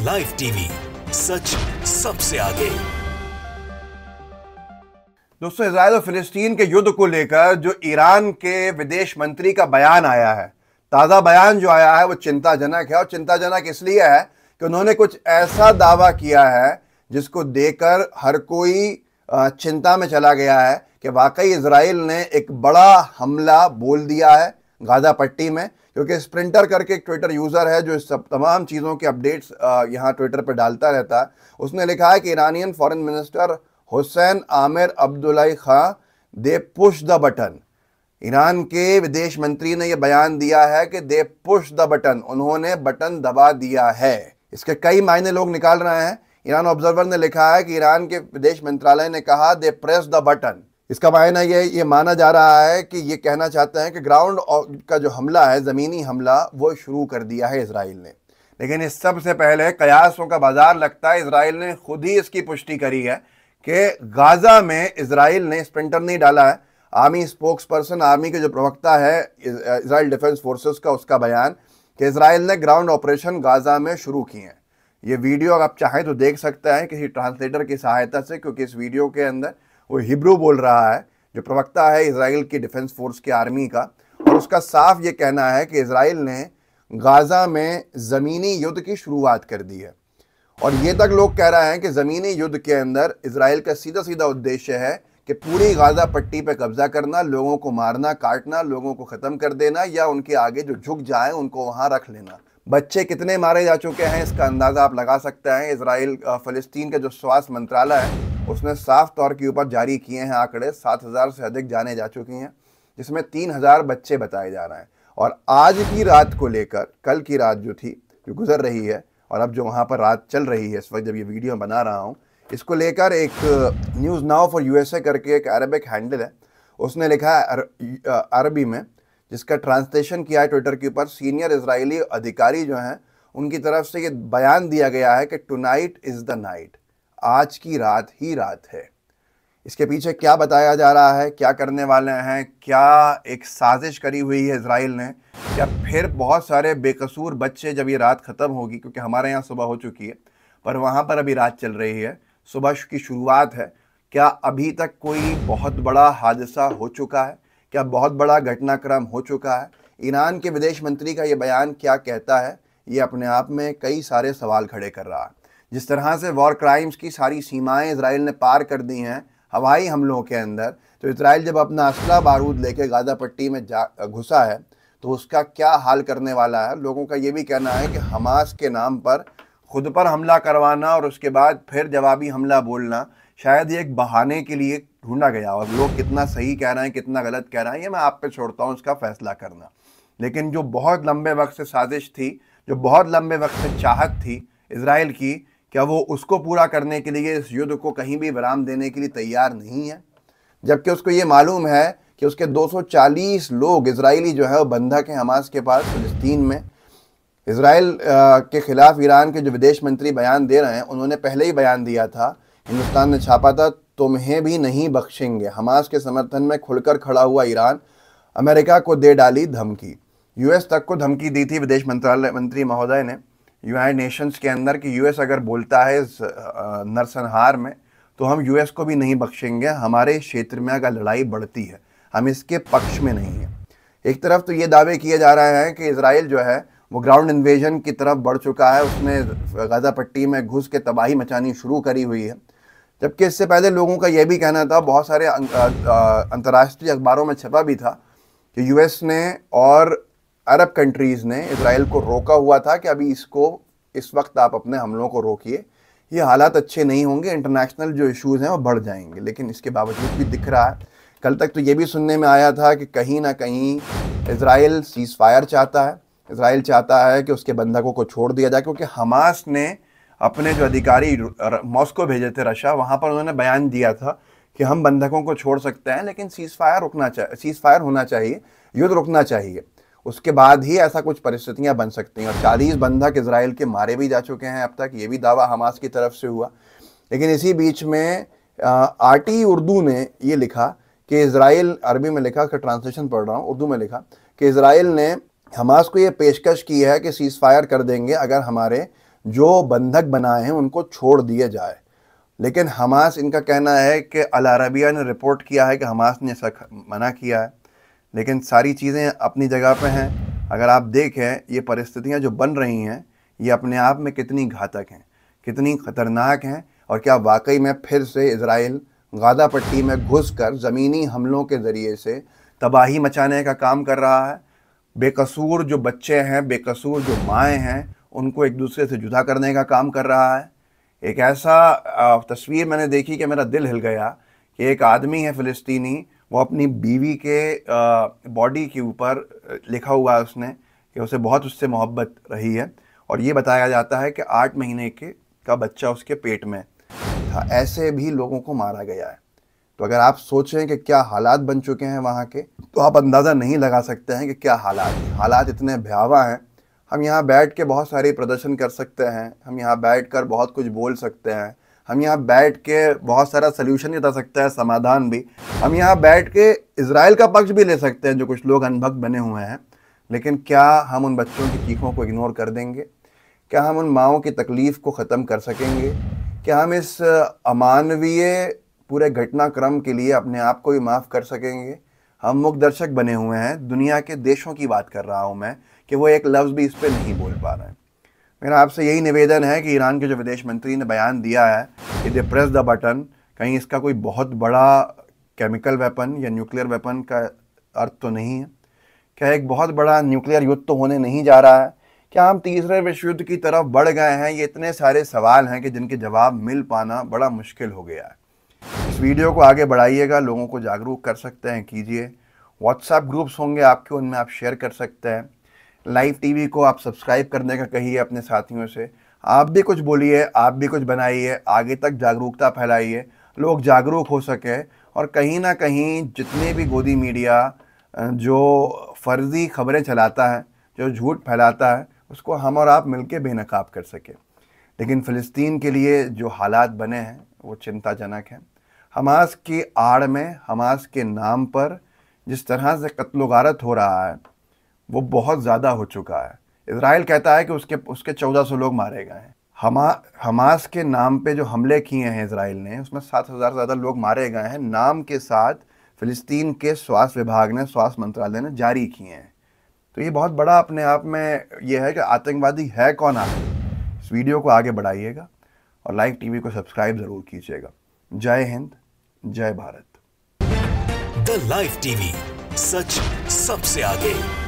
live TV सच सबसे आगे दोस्तों इसराइल और फिलिस्तीन के युद्ध को लेकर जो ईरान के विदेश मंत्री का बयान आया है ताज़ा बयान जो आया है वो चिंताजनक है और चिंताजनक इसलिए है कि उन्होंने कुछ ऐसा दावा किया है जिसको देकर हर कोई चिंता में चला गया है कि वाकई इसराइल ने एक बड़ा हमला बोल दिया है गाजा पट्टी में क्योंकि स्प्रिंटर करके एक ट्विटर यूज़र है जो इस सब तमाम चीज़ों के अपडेट्स यहाँ ट्विटर पर डालता रहता है उसने लिखा है कि Iranian foreign minister Hossein Amir Abdollahian they push the button Iran के विदेश मंत्री ने यह बयान दिया है कि दे पुश द बटन उन्होंने बटन दबा दिया है इसके कई मायने लोग निकाल रहे हैं ईरान ऑब्जर्वर ने लिखा है कि ईरान के विदेश मंत्रालय ने कहा दे प्रेस द बटन इसका मायना यह ये माना जा रहा है कि ये कहना चाहते हैं कि ग्राउंड का जो हमला है ज़मीनी हमला वो शुरू कर दिया है इसराइल ने लेकिन इस सबसे पहले कयासों का बाजार लगता है इसराइल ने खुद ही इसकी पुष्टि करी है कि गाज़ा में इसराइल ने स्प्रिंटर नहीं डाला है आर्मी स्पोक्स पर्सन आर्मी के जो प्रवक्ता है इसराइल डिफेंस फोर्सेस का उसका बयान कि इसराइल ने ग्राउंड ऑपरेशन गाज़ा में शुरू किए हैं ये वीडियो अगर आप चाहें तो देख सकते हैं किसी ट्रांसलेटर की सहायता से क्योंकि इस वीडियो के अंदर वो हिब्रू बोल रहा है जो प्रवक्ता है इसराइल की डिफेंस फोर्स की आर्मी का और उसका साफ ये कहना है कि इसराइल ने गाज़ा में ज़मीनी युद्ध की शुरुआत कर दी है और ये तक लोग कह रहे हैं कि ज़मीनी युद्ध के अंदर इसराइल का सीधा सीधा उद्देश्य है कि पूरी गाज़ा पट्टी पर कब्ज़ा करना लोगों को मारना काटना लोगों को ख़त्म कर देना या उनके आगे जो झुक जाए उनको वहाँ रख लेना बच्चे कितने मारे जा चुके हैं इसका अंदाज़ा आप लगा सकते हैं इसराइल फ़लस्तीन का जो स्वास्थ्य मंत्रालय है उसने साफ तौर के ऊपर जारी किए हैं आंकड़े सात हज़ार से अधिक जाने जा चुकी हैं जिसमें तीन हज़ार बच्चे बताए जा रहे हैं और आज की रात को लेकर कल की रात जो थी जो गुजर रही है और अब जो वहाँ पर रात चल रही है इस वक्त जब ये वीडियो बना रहा हूँ इसको लेकर एक न्यूज़ नाव फॉर यूएसए करके एक अरबिक हैंडल है उसने लिखा है अरबी में जिसका ट्रांसलेशन किया है ट्विटर के ऊपर सीनियर इसराइली अधिकारी जो हैं उनकी तरफ से ये बयान दिया गया है कि टुनाइट इज़ द नाइट आज की रात ही रात है इसके पीछे क्या बताया जा रहा है क्या करने वाले हैं क्या एक साजिश करी हुई है इसराइल ने या फिर बहुत सारे बेकसूर बच्चे जब ये रात ख़त्म होगी क्योंकि हमारे यहाँ सुबह हो चुकी है पर वहाँ पर अभी रात चल रही है सुबह की शुरुआत है क्या अभी तक कोई बहुत बड़ा हादसा हो चुका है क्या बहुत बड़ा घटनाक्रम हो चुका है ईरान के विदेश मंत्री का ये बयान क्या कहता है ये अपने आप में कई सारे सवाल खड़े कर रहा है जिस तरह से वॉर क्राइम्स की सारी सीमाएं इसराइल ने पार कर दी हैं हवाई हमलों के अंदर तो इसराइल जब अपना असला बारूद लेके गाजा पट्टी में जा घुसा है तो उसका क्या हाल करने वाला है लोगों का ये भी कहना है कि हमास के नाम पर खुद पर हमला करवाना और उसके बाद फिर जवाबी हमला बोलना शायद ये एक बहाने के लिए ढूंढा गया और लोग कितना सही कह रहे हैं कितना गलत कह रहे हैं ये मैं आप पे छोड़ता हूँ उसका फैसला करना लेकिन जो बहुत लंबे वक्त से साजिश थी जो बहुत लंबे वक्त से चाहत थी इसराइल की क्या वो उसको पूरा करने के लिए इस युद्ध को कहीं भी विराम देने के लिए तैयार नहीं है जबकि उसको ये मालूम है कि उसके 240 लोग इसराइली जो है वो बंधक हैं हमास के पास फ़लस्तीन में इसराइल के ख़िलाफ़ ईरान के जो विदेश मंत्री बयान दे रहे हैं उन्होंने पहले ही बयान दिया था हिंदुस्तान ने छापा था तुम्हें भी नहीं बख्शेंगे हमास के समर्थन में खुलकर खड़ा हुआ ईरान अमेरिका को दे डाली धमकी यूएस तक को धमकी दी थी विदेश मंत्रालय मंत्री महोदय ने यूनाइटेड नेशंस के अंदर कि यूएस अगर बोलता है नरसंहार में तो हम यूएस को भी नहीं बख्शेंगे हमारे क्षेत्र में अगर लड़ाई बढ़ती है हम इसके पक्ष में नहीं हैं एक तरफ तो ये दावे किए जा रहे हैं कि इसराइल जो है वो ग्राउंड इन्वेजन की तरफ बढ़ चुका है उसने गजा पट्टी में घुस के तबाही मचानी शुरू करी हुई है जबकि इससे पहले लोगों का यह भी कहना था बहुत सारे अं, अंतर्राष्ट्रीय अखबारों में छपा भी था कि यूएस ने और अरब कंट्रीज़ ने इसराइल को रोका हुआ था कि अभी इसको इस वक्त आप अपने हमलों को रोकिए ये हालात अच्छे नहीं होंगे इंटरनेशनल जो इश्यूज़ हैं वो बढ़ जाएंगे लेकिन इसके बावजूद भी दिख रहा है कल तक तो ये भी सुनने में आया था कि कहीं ना कहीं इसराइल सीज़ फायर चाहता है इसराइल चाहता है कि उसके बंधकों को छोड़ दिया जाए क्योंकि हमास ने अपने जो अधिकारी मॉस्को भेजे थे रशिया वहाँ पर उन्होंने बयान दिया था कि हम बंधकों को छोड़ सकते हैं लेकिन सीज़ फायर रुकना चाहिए सीज़ फायर होना चाहिए युद्ध रुकना चाहिए उसके बाद ही ऐसा कुछ परिस्थितियां बन सकती हैं और चालीस बंधक इसराइल के मारे भी जा चुके हैं अब तक ये भी दावा हमास की तरफ से हुआ लेकिन इसी बीच में आर टी उर्दू ने ये लिखा कि इसराइल अरबी में लिखा उसका ट्रांसलेशन पढ़ रहा हूँ उर्दू में लिखा कि इसराइल ने हमास को ये पेशकश की है कि सीज़ फायर कर देंगे अगर हमारे जो बंधक बनाए हैं उनको छोड़ दिया जाए लेकिन हमास इनका कहना है कि अल अरबिया ने रिपोर्ट किया है कि हमास ने ऐसा मना किया है लेकिन सारी चीज़ें अपनी जगह पर हैं अगर आप देखें ये परिस्थितियाँ जो बन रही हैं ये अपने आप में कितनी घातक हैं कितनी ख़तरनाक हैं और क्या वाकई में फिर से इसराइल गादा पट्टी में घुस कर ज़मीनी हमलों के ज़रिए से तबाही मचाने का काम कर रहा है बेकसूर जो बच्चे हैं बेकसूर जो माएँ हैं उनको एक दूसरे से जुदा करने का काम कर रहा है एक ऐसा तस्वीर मैंने देखी कि मेरा दिल हिल गया कि एक आदमी है फ़िलिस्तीनी वो अपनी बीवी के बॉडी के ऊपर लिखा हुआ है उसने कि उसे बहुत उससे मोहब्बत रही है और ये बताया जाता है कि आठ महीने के का बच्चा उसके पेट में था ऐसे भी लोगों को मारा गया है तो अगर आप सोचें कि क्या हालात बन चुके हैं वहाँ के तो आप अंदाज़ा नहीं लगा सकते हैं कि क्या हालात हालात इतने भयावह हैं हम यहाँ बैठ के बहुत सारे प्रदर्शन कर सकते हैं हम यहाँ बैठ कर बहुत कुछ बोल सकते हैं हम यहाँ बैठ के बहुत सारा सोल्यूशन भी बता सकते हैं समाधान भी हम यहाँ बैठ के इसराइल का पक्ष भी ले सकते हैं जो कुछ लोग अनभक्त बने हुए हैं लेकिन क्या हम उन बच्चों की चीखों को इग्नोर कर देंगे क्या हम उन माओ की तकलीफ़ को ख़त्म कर सकेंगे क्या हम इस अमानवीय पूरे घटनाक्रम के लिए अपने आप को भी माफ़ कर सकेंगे हम मुख दर्शक बने हुए हैं दुनिया के देशों की बात कर रहा हूँ मैं कि वो एक लफ्ज़ भी इस पर नहीं बोल पा रहे हैं मेरा आपसे यही निवेदन है कि ईरान के जो विदेश मंत्री ने बयान दिया है कि दे प्रेस द बटन कहीं इसका कोई बहुत बड़ा केमिकल वेपन या न्यूक्लियर वेपन का अर्थ तो नहीं है क्या एक बहुत बड़ा न्यूक्लियर युद्ध तो होने नहीं जा रहा है क्या हम तीसरे विश्व युद्ध की तरफ बढ़ गए हैं ये इतने सारे सवाल हैं कि जिनके जवाब मिल पाना बड़ा मुश्किल हो गया है इस वीडियो को आगे बढ़ाइएगा लोगों को जागरूक कर सकते हैं कीजिए व्हाट्सएप ग्रुप्स होंगे आपके उनमें आप शेयर कर सकते हैं लाइव टीवी को आप सब्सक्राइब करने का कहिए अपने साथियों से आप भी कुछ बोलिए आप भी कुछ बनाइए आगे तक जागरूकता फैलाइए लोग जागरूक हो सके और कहीं ना कहीं जितने भी गोदी मीडिया जो फर्जी खबरें चलाता है जो झूठ फैलाता है उसको हम और आप मिलकर बेनकाब कर सकें लेकिन फ़लस्तीन के लिए जो हालात बने हैं वो चिंताजनक हैं हमास की आड़ में हमास के नाम पर जिस तरह से कत्लो हो रहा है वो बहुत ज़्यादा हो चुका है इसराइल कहता है कि उसके उसके चौदह सौ लोग मारे गए हैं हमा हमास के नाम पे जो हमले किए हैं इसराइल ने उसमें सात हज़ार से ज़्यादा लोग मारे गए हैं नाम के साथ फ़िलिस्तीन के स्वास्थ्य विभाग ने स्वास्थ्य मंत्रालय ने जारी किए हैं तो ये बहुत बड़ा अपने आप में ये है कि आतंकवादी है कौन आ इस वीडियो को आगे बढ़ाइएगा और लाइव टीवी को सब्सक्राइब ज़रूर कीजिएगा जय हिंद जय भारत द लाइव टीवी सच सबसे आगे